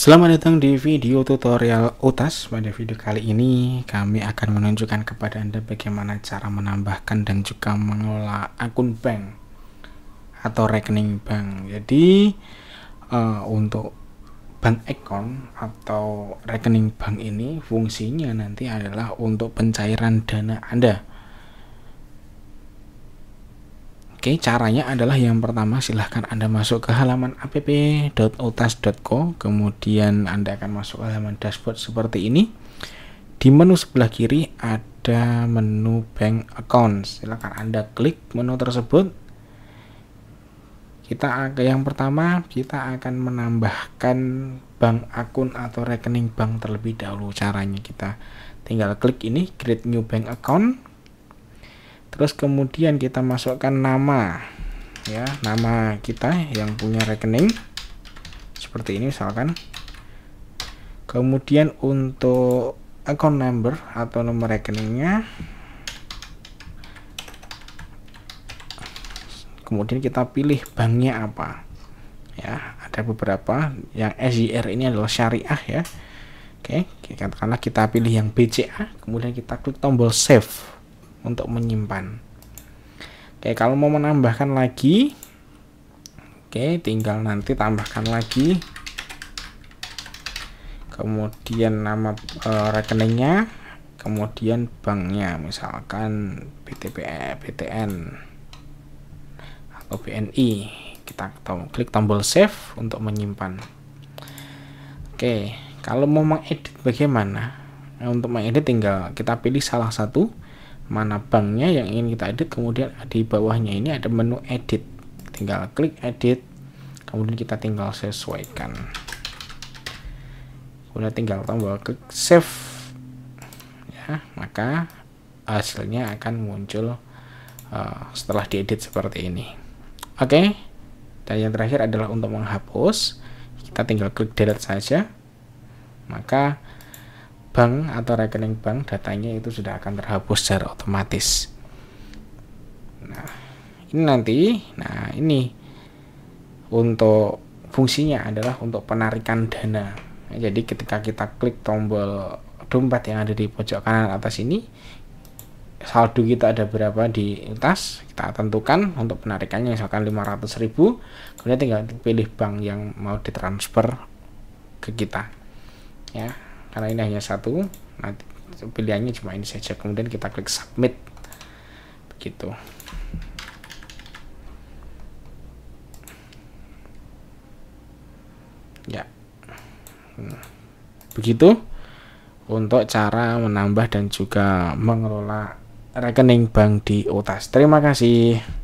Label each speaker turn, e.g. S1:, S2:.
S1: Selamat datang di video tutorial UTAS. Pada video kali ini kami akan menunjukkan kepada Anda bagaimana cara menambahkan dan juga mengelola akun bank atau rekening bank. Jadi uh, untuk bank account atau rekening bank ini fungsinya nanti adalah untuk pencairan dana Anda. Oke, caranya adalah yang pertama silahkan Anda masuk ke halaman app.utas.co, kemudian Anda akan masuk ke halaman dashboard seperti ini. Di menu sebelah kiri ada menu bank account. Silahkan Anda klik menu tersebut. Kita yang pertama kita akan menambahkan bank akun atau rekening bank terlebih dahulu. Caranya kita tinggal klik ini create new bank account terus kemudian kita masukkan nama ya nama kita yang punya rekening seperti ini misalkan kemudian untuk account number atau nomor rekeningnya kemudian kita pilih banknya apa ya ada beberapa yang SJR ini adalah syariah ya oke karena kita pilih yang BCA kemudian kita klik tombol save untuk menyimpan. Oke, kalau mau menambahkan lagi, oke, tinggal nanti tambahkan lagi. Kemudian nama e, rekeningnya, kemudian banknya, misalkan BTP, BTN eh, atau BNI. Kita klik tombol save untuk menyimpan. Oke, kalau mau mengedit bagaimana? Nah, untuk mengedit tinggal kita pilih salah satu mana banknya yang ingin kita edit kemudian di bawahnya ini ada menu edit tinggal klik edit kemudian kita tinggal sesuaikan kemudian tinggal tombol klik save ya maka hasilnya akan muncul uh, setelah diedit seperti ini oke okay. dan yang terakhir adalah untuk menghapus kita tinggal klik delete saja maka bank atau rekening bank datanya itu sudah akan terhapus secara otomatis nah ini nanti nah ini untuk fungsinya adalah untuk penarikan dana nah, jadi ketika kita klik tombol dompet yang ada di pojok kanan atas ini saldo kita ada berapa di tas kita tentukan untuk penarikannya misalkan 500.000 kemudian tinggal pilih bank yang mau ditransfer ke kita ya karena ini hanya satu nanti pilihannya cuma ini saja kemudian kita klik submit begitu ya hmm. begitu untuk cara menambah dan juga mengelola rekening bank di UTAS terima kasih